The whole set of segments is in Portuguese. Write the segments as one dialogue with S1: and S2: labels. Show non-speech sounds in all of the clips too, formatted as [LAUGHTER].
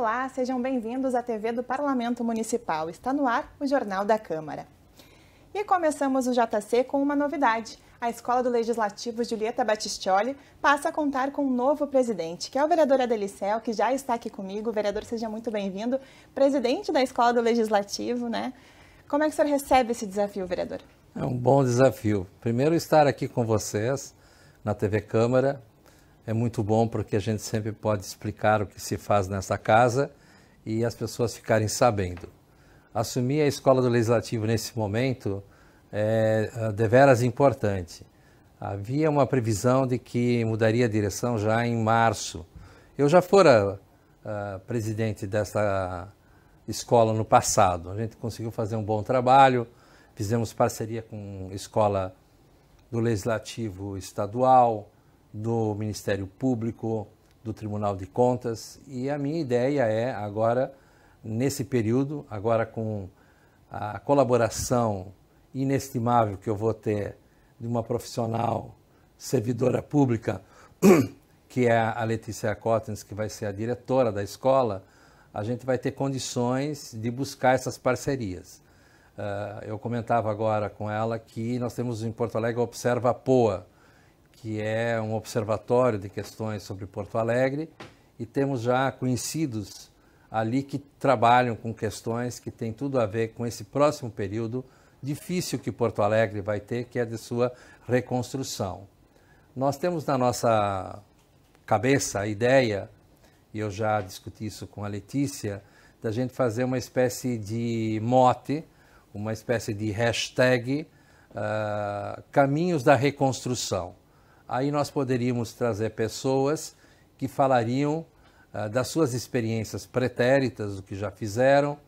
S1: Olá, sejam bem-vindos à TV do Parlamento Municipal. Está no ar o Jornal da Câmara. E começamos o JC com uma novidade. A Escola do Legislativo Julieta Battistioli passa a contar com um novo presidente, que é o vereador Adelicel, que já está aqui comigo. Vereador, seja muito bem-vindo. Presidente da Escola do Legislativo, né? Como é que o senhor recebe esse desafio, vereador?
S2: É um bom desafio. Primeiro, estar aqui com vocês na TV Câmara, é muito bom porque a gente sempre pode explicar o que se faz nessa casa e as pessoas ficarem sabendo. Assumir a escola do legislativo nesse momento é, é deveras importante. Havia uma previsão de que mudaria a direção já em março. Eu já fora uh, presidente dessa escola no passado. A gente conseguiu fazer um bom trabalho, fizemos parceria com escola do legislativo estadual, do Ministério Público, do Tribunal de Contas. E a minha ideia é, agora, nesse período, agora com a colaboração inestimável que eu vou ter de uma profissional servidora pública, [CLEARS THROAT] que é a Letícia Cottens, que vai ser a diretora da escola, a gente vai ter condições de buscar essas parcerias. Uh, eu comentava agora com ela que nós temos em Porto Alegre Observa POA, que é um observatório de questões sobre Porto Alegre, e temos já conhecidos ali que trabalham com questões que têm tudo a ver com esse próximo período difícil que Porto Alegre vai ter, que é de sua reconstrução. Nós temos na nossa cabeça a ideia, e eu já discuti isso com a Letícia, da gente fazer uma espécie de mote, uma espécie de hashtag uh, Caminhos da Reconstrução aí nós poderíamos trazer pessoas que falariam ah, das suas experiências pretéritas, do que já fizeram,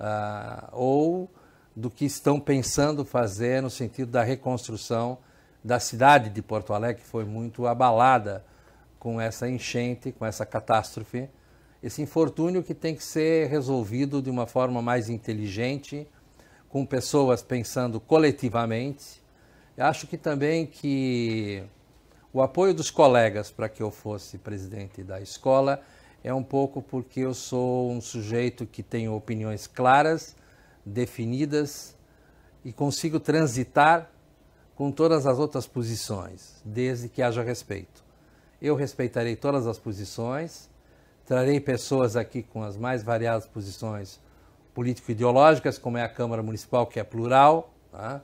S2: ah, ou do que estão pensando fazer no sentido da reconstrução da cidade de Porto Alegre, que foi muito abalada com essa enchente, com essa catástrofe, esse infortúnio que tem que ser resolvido de uma forma mais inteligente, com pessoas pensando coletivamente. Eu acho que também que o apoio dos colegas para que eu fosse presidente da escola é um pouco porque eu sou um sujeito que tenho opiniões claras, definidas e consigo transitar com todas as outras posições, desde que haja respeito. Eu respeitarei todas as posições, trarei pessoas aqui com as mais variadas posições político-ideológicas, como é a Câmara Municipal, que é plural, tá?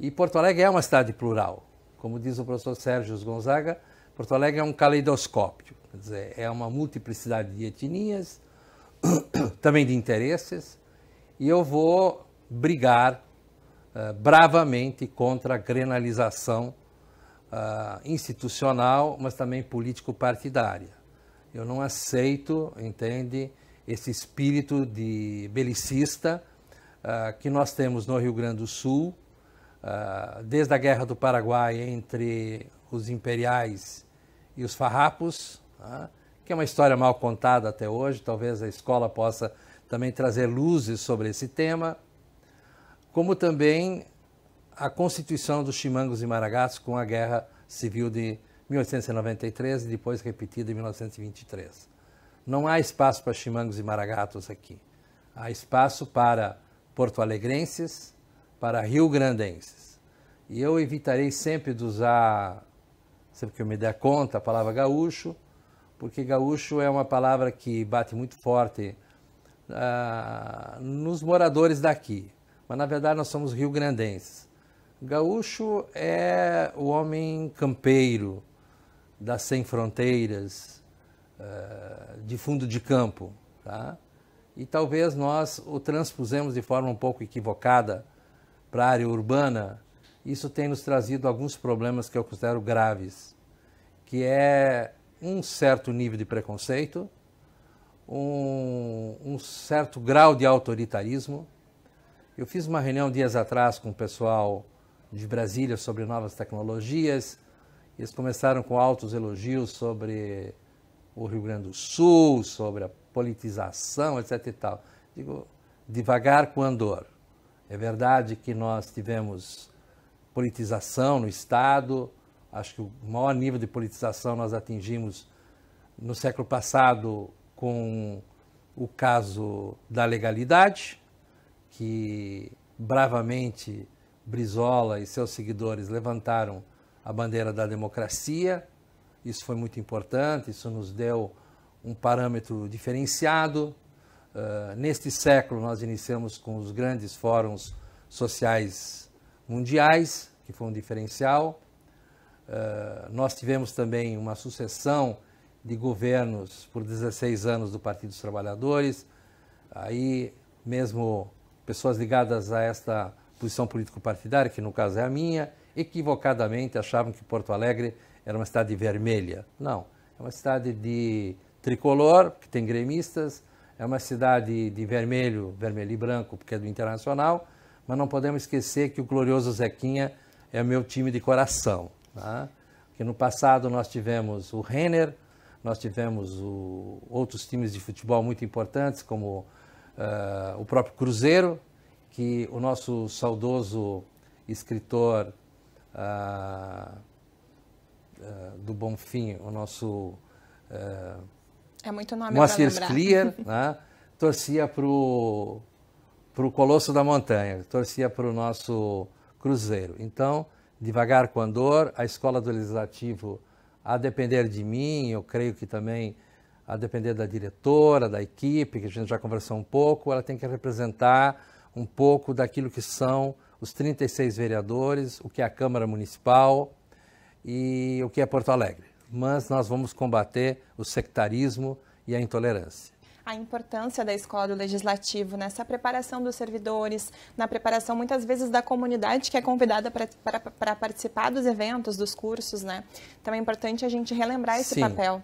S2: e Porto Alegre é uma cidade plural. Como diz o professor Sérgio Gonzaga, Porto Alegre é um caleidoscópio, quer dizer, é uma multiplicidade de etnias, [COUGHS] também de interesses, e eu vou brigar uh, bravamente contra a grenalização uh, institucional, mas também político-partidária. Eu não aceito, entende, esse espírito de belicista uh, que nós temos no Rio Grande do Sul, ah, desde a Guerra do Paraguai entre os imperiais e os farrapos, tá? que é uma história mal contada até hoje, talvez a escola possa também trazer luzes sobre esse tema, como também a constituição dos Chimangos e Maragatos com a Guerra Civil de 1893 e depois repetida em 1923. Não há espaço para Chimangos e Maragatos aqui. Há espaço para porto-alegrenses, para Rio Grandenses. E eu evitarei sempre de usar, sempre que eu me der conta, a palavra gaúcho, porque gaúcho é uma palavra que bate muito forte ah, nos moradores daqui. Mas na verdade nós somos Rio Grandenses. Gaúcho é o homem campeiro das sem fronteiras, ah, de fundo de campo, tá? e talvez nós o transpusemos de forma um pouco equivocada para a área urbana, isso tem nos trazido alguns problemas que eu considero graves, que é um certo nível de preconceito, um, um certo grau de autoritarismo. Eu fiz uma reunião dias atrás com o pessoal de Brasília sobre novas tecnologias. Eles começaram com altos elogios sobre o Rio Grande do Sul, sobre a politização, etc. E tal. Digo, devagar com andor. É verdade que nós tivemos politização no Estado, acho que o maior nível de politização nós atingimos no século passado com o caso da legalidade, que bravamente Brizola e seus seguidores levantaram a bandeira da democracia. Isso foi muito importante, isso nos deu um parâmetro diferenciado. Uh, neste século, nós iniciamos com os grandes fóruns sociais mundiais, que foi um diferencial. Uh, nós tivemos também uma sucessão de governos por 16 anos do Partido dos Trabalhadores. Aí, mesmo pessoas ligadas a esta posição político-partidária, que no caso é a minha, equivocadamente achavam que Porto Alegre era uma cidade vermelha. Não, é uma cidade de tricolor, que tem gremistas, é uma cidade de vermelho, vermelho e branco, porque é do Internacional, mas não podemos esquecer que o glorioso Zequinha é o meu time de coração. Tá? Que no passado nós tivemos o Renner, nós tivemos o, outros times de futebol muito importantes, como uh, o próprio Cruzeiro, que o nosso saudoso escritor uh, uh, do Bonfim, o nosso eh,
S1: é muito nome Moacir Clear, [LAUGHS]
S2: né? torcia para o Colosso da Montanha, torcia para o nosso Cruzeiro. Então, devagar com andor, a escola do Legislativo, a depender de mim, eu creio que também a depender da diretora, da equipe, que a gente já conversou um pouco, ela tem que representar um pouco daquilo que são os 36 vereadores, o que é a Câmara Municipal e o que é Porto Alegre mas nós vamos combater o sectarismo e a intolerância
S1: a importância da escola do legislativo nessa preparação dos servidores, na preparação muitas vezes da comunidade que é convidada para participar dos eventos, dos cursos, né? Então é importante a gente relembrar esse Sim. papel.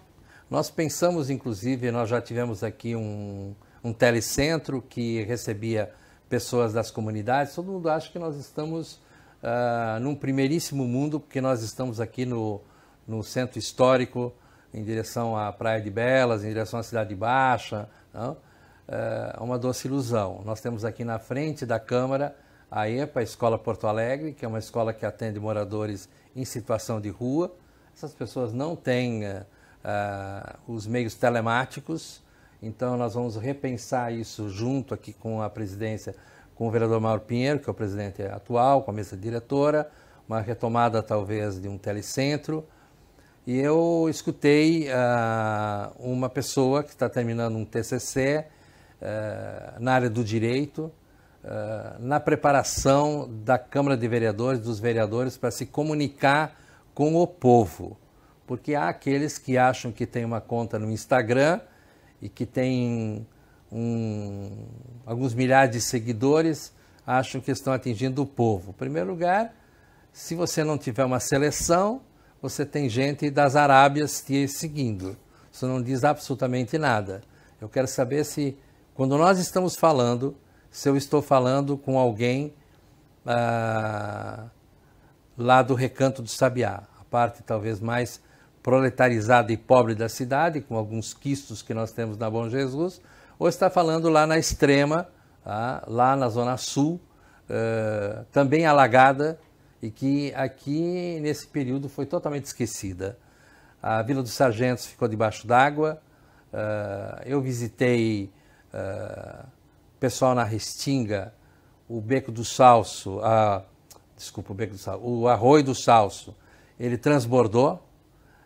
S2: Nós pensamos, inclusive, nós já tivemos aqui um, um telecentro que recebia pessoas das comunidades. Todo mundo acha que nós estamos uh, num primeiríssimo mundo, porque nós estamos aqui no, no centro histórico, em direção à Praia de Belas, em direção à Cidade Baixa. Não? É uma doce ilusão. Nós temos aqui na frente da Câmara a EPA, a Escola Porto Alegre, que é uma escola que atende moradores em situação de rua. Essas pessoas não têm uh, os meios telemáticos, então nós vamos repensar isso junto aqui com a presidência, com o vereador Mauro Pinheiro, que é o presidente atual, com a mesa diretora, uma retomada talvez de um telecentro, e eu escutei uh, uma pessoa que está terminando um TCC uh, ah, na área do direito, uh, na preparação da Câmara de Vereadores, dos vereadores, para se comunicar com o povo. Porque há aqueles que acham que tem uma conta no Instagram e que tem um, alguns milhares de seguidores, acham que estão atingindo o povo. Em primeiro lugar, se você não tiver uma seleção, você tem gente das Arábias te seguindo. Isso não diz absolutamente nada. Eu quero saber se, quando nós estamos falando, se eu estou falando com alguém ah, lá do recanto do Sabiá, a parte talvez mais proletarizada e pobre da cidade, com alguns quistos que nós temos na Bom Jesus, ou está falando lá na extrema, ah, lá na zona sul, eh, também alagada, e que aqui, nesse período, foi totalmente esquecida. A Vila dos Sargentos ficou debaixo d'água, uh, eu visitei uh, pessoal na Restinga, o Beco do Salso, a, desculpa, o Beco do Salso, o Arroio do Salso, ele transbordou, uh,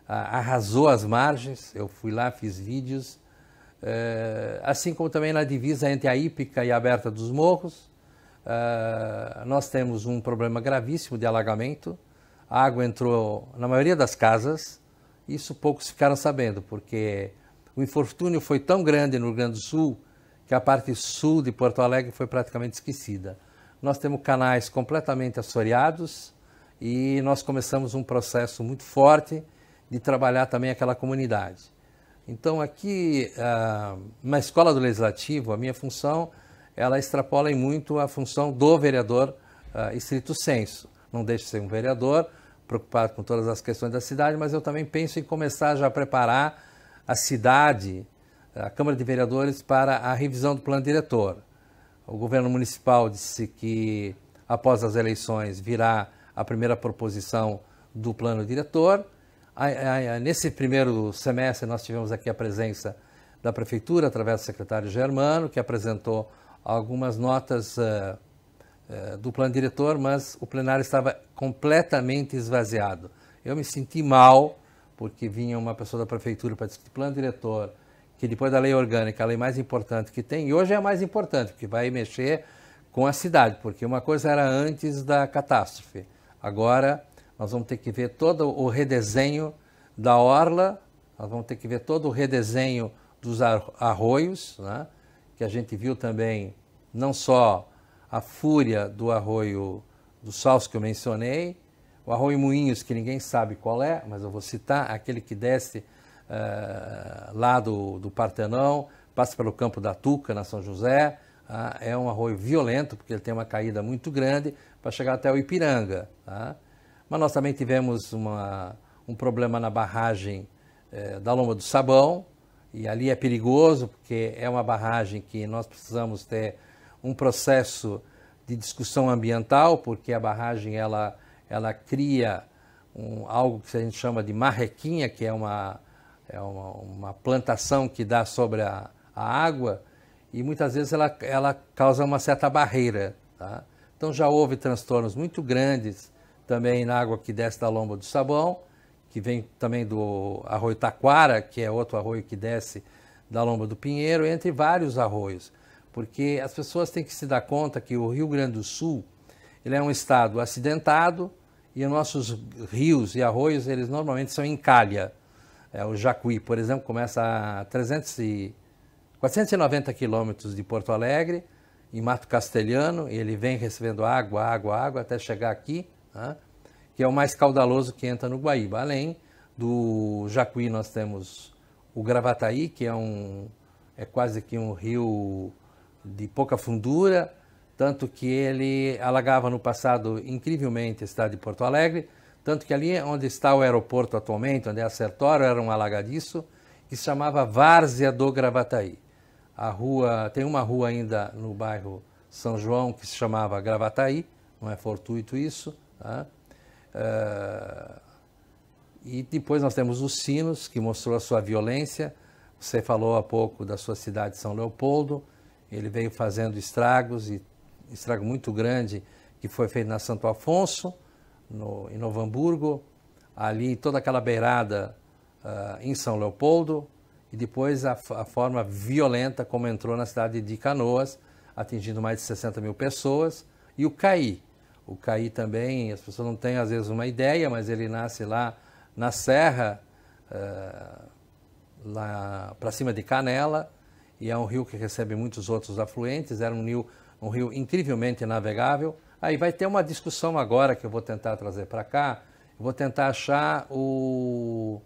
S2: arrasou as margens, eu fui lá, fiz vídeos, eh, assim como também na divisa entre a Ípica e a aberta dos Morros, Uh, nós temos um problema gravíssimo de alagamento. A água entrou na maioria das casas. Isso poucos ficaram sabendo, porque o infortúnio foi tão grande no Rio Grande do Sul que a parte sul de Porto Alegre foi praticamente esquecida. Nós temos canais completamente assoreados e nós começamos um processo muito forte de trabalhar também aquela comunidade. Então, aqui uh, na Escola do Legislativo, a minha função ela extrapola em muito a função do vereador uh, estrito senso. Não deixe de ser um vereador preocupado com todas as questões da cidade, mas eu também penso em começar já a preparar a cidade, a Câmara de Vereadores, para a revisão do plano diretor. O governo municipal disse que, após as eleições, virá a primeira proposição do plano diretor. Nesse primeiro semestre, nós tivemos aqui a presença da Prefeitura, através do secretário Germano, que apresentou algumas notas uh, uh, do plano diretor, mas o plenário estava completamente esvaziado. Eu me senti mal, porque vinha uma pessoa da prefeitura para discutir plano diretor, que depois da lei orgânica, a lei mais importante que tem, e hoje é a mais importante, porque vai mexer com a cidade, porque uma coisa era antes da catástrofe. Agora nós vamos ter que ver todo o redesenho da orla, nós vamos ter que ver todo o redesenho dos arroios, né? que a gente viu também não só a fúria do arroio do Salso que eu mencionei, o arroio Moinhos, que ninguém sabe qual é, mas eu vou citar, aquele que desce uh, lá do, do Partenão, passa pelo Campo da Tuca, na São José, uh, é um arroio violento, porque ele tem uma caída muito grande para chegar até o Ipiranga. Tá? Mas nós também tivemos uma, um problema na barragem uh, da Loma do Sabão, e ali é perigoso, porque é uma barragem que nós precisamos ter um processo de discussão ambiental, porque a barragem ela, ela cria um, algo que a gente chama de marrequinha, que é uma, é uma, uma plantação que dá sobre a, a, água, e muitas vezes ela, ela causa uma certa barreira. Tá? Então já houve transtornos muito grandes também na água que desce da lomba do sabão, que vem também do arroio Taquara, que é outro arroio que desce da Lomba do Pinheiro, entre vários arroios, porque as pessoas têm que se dar conta que o Rio Grande do Sul ele é um estado acidentado e os nossos rios e arroios eles normalmente são em calha. É, o Jacuí, por exemplo, começa a 300 e, 490 quilômetros de Porto Alegre, em Mato Castelhano, e ele vem recebendo água, água, água até chegar aqui. Né? que é o mais caudaloso que entra no Guaíba. Além do Jacuí, nós temos o Gravataí, que é, um, é quase que um rio de pouca fundura, tanto que ele alagava no passado incrivelmente a cidade de Porto Alegre, tanto que ali é onde está o aeroporto atualmente, onde é a Sertório, era um alagadiço, que se chamava Várzea do Gravataí. A rua, tem uma rua ainda no bairro são João que se chamava Gravataí, não é fortuito isso, tá? Uh, e depois nós temos os sinos, que mostrou a sua violência. Você falou há pouco da sua cidade, São Leopoldo. Ele veio fazendo estragos, e estrago muito grande, que foi feito na Santo Afonso, no, em Novo Hamburgo, ali toda aquela beirada uh, em São Leopoldo, e depois a, a forma violenta como entrou na cidade de Canoas, atingindo mais de 60 mil pessoas, e o CAI, o Caí também, as pessoas não têm às vezes uma ideia, mas ele nasce lá na Serra, uh, lá para cima de Canela, e é um rio que recebe muitos outros afluentes, era um rio, um rio incrivelmente navegável. Aí vai ter uma discussão agora que eu vou tentar trazer para cá, eu vou tentar achar o...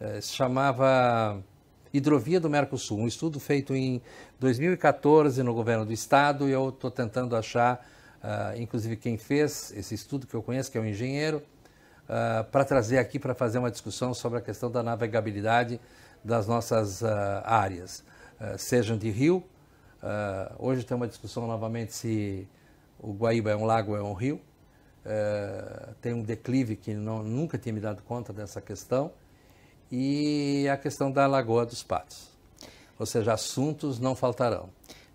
S2: Eh, se chamava... Hidrovia do Mercosul, um estudo feito em 2014 no governo do estado e eu estou tentando achar uh, inclusive quem fez esse estudo que eu conheço, que é um engenheiro, uh, para trazer aqui para fazer uma discussão sobre a questão da navegabilidade das nossas ah, áreas, sejam de rio. hoje tem uma discussão novamente se o Guaíba é um lago ou é um rio. tem um declive que não, nunca tinha me dado conta dessa questão. E a questão da Lagoa dos Patos. Ou seja, assuntos não faltarão.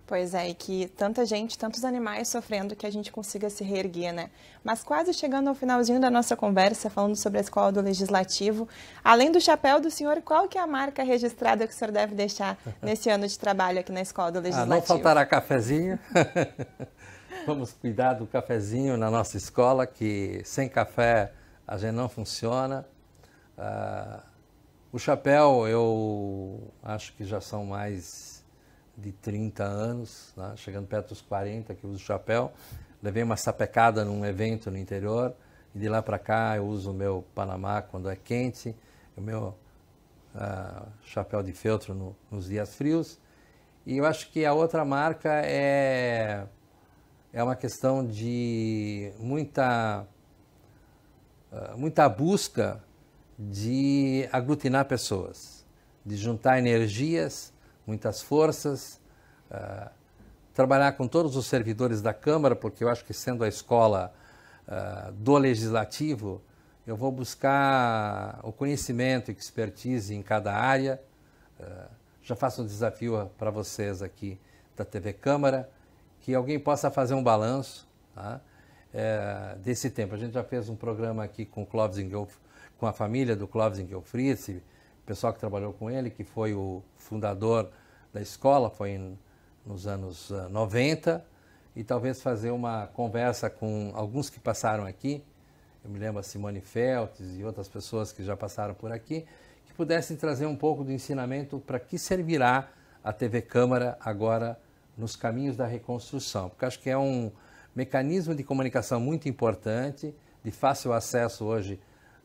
S1: Pois é, e que tanta gente, tantos animais sofrendo que a gente consiga se reerguer, né? Mas quase chegando ao finalzinho da nossa conversa, falando sobre a escola do Legislativo, além do chapéu do senhor, qual que é a marca registrada que o senhor deve deixar [LAUGHS] nesse ano de trabalho aqui na escola do Legislativo? Ah, não faltará
S2: cafezinho. [LAUGHS] Vamos cuidar do cafezinho na nossa escola, que sem café a gente não funciona. Ah, o chapéu, eu acho que já são mais de 30 anos, né? chegando perto dos 40, que uso chapéu. Levei uma sapecada num evento no interior e de lá para cá eu uso o meu Panamá quando é quente, o meu uh, chapéu de feltro no, nos dias frios. E eu acho que a outra marca é, é uma questão de muita, uh, muita busca de aglutinar pessoas, de juntar energias muitas forças, uh, trabalhar com todos os servidores da Câmara, porque eu acho que sendo a escola uh, do Legislativo, eu vou buscar o conhecimento e expertise em cada área. Uh, já faço um desafio para vocês aqui da TV Câmara, que alguém possa fazer um balanço tá? é, desse tempo. A gente já fez um programa aqui com o Clóvis com a família do Clóvis Ingolfritz, pessoal que trabalhou com ele, que foi o fundador da escola, foi em, nos anos 90, ah, e talvez fazer uma conversa com alguns que passaram aqui, eu me lembro a Simone Feltes e outras pessoas que já passaram por aqui, que pudessem trazer um pouco do ensinamento para que servirá a TV Câmara agora nos caminhos da reconstrução, porque acho que é um mecanismo de comunicação muito importante, de fácil acesso hoje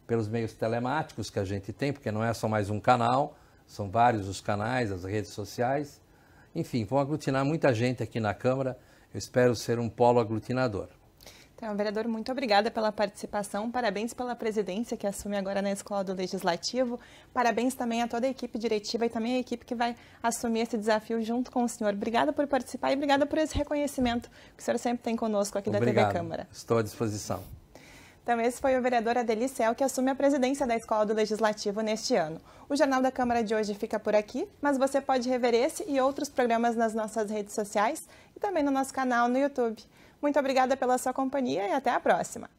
S2: pelos meios telemáticos que a gente tem, porque não é só mais um canal, são vários os canais, as redes sociais. Enfim, vão aglutinar muita gente aqui na Câmara. Eu espero ser um polo aglutinador.
S1: Então, vereador, muito obrigada pela participação. Parabéns pela presidência que assume agora na Escola do Legislativo. Parabéns também a toda a equipe diretiva e também a equipe que vai assumir esse desafio junto com o senhor. Obrigada por participar e obrigada por esse reconhecimento que o senhor sempre tem conosco aqui Obrigado. da TV Câmara.
S2: Estou à disposição.
S1: Então, esse foi o vereador Adelicel Cel, que assume a presidência da Escola do Legislativo neste ano. O Jornal da Câmara de hoje fica por aqui, mas você pode rever esse e outros programas nas nossas redes sociais e também no nosso canal no YouTube. Muito obrigada pela sua companhia e até a próxima!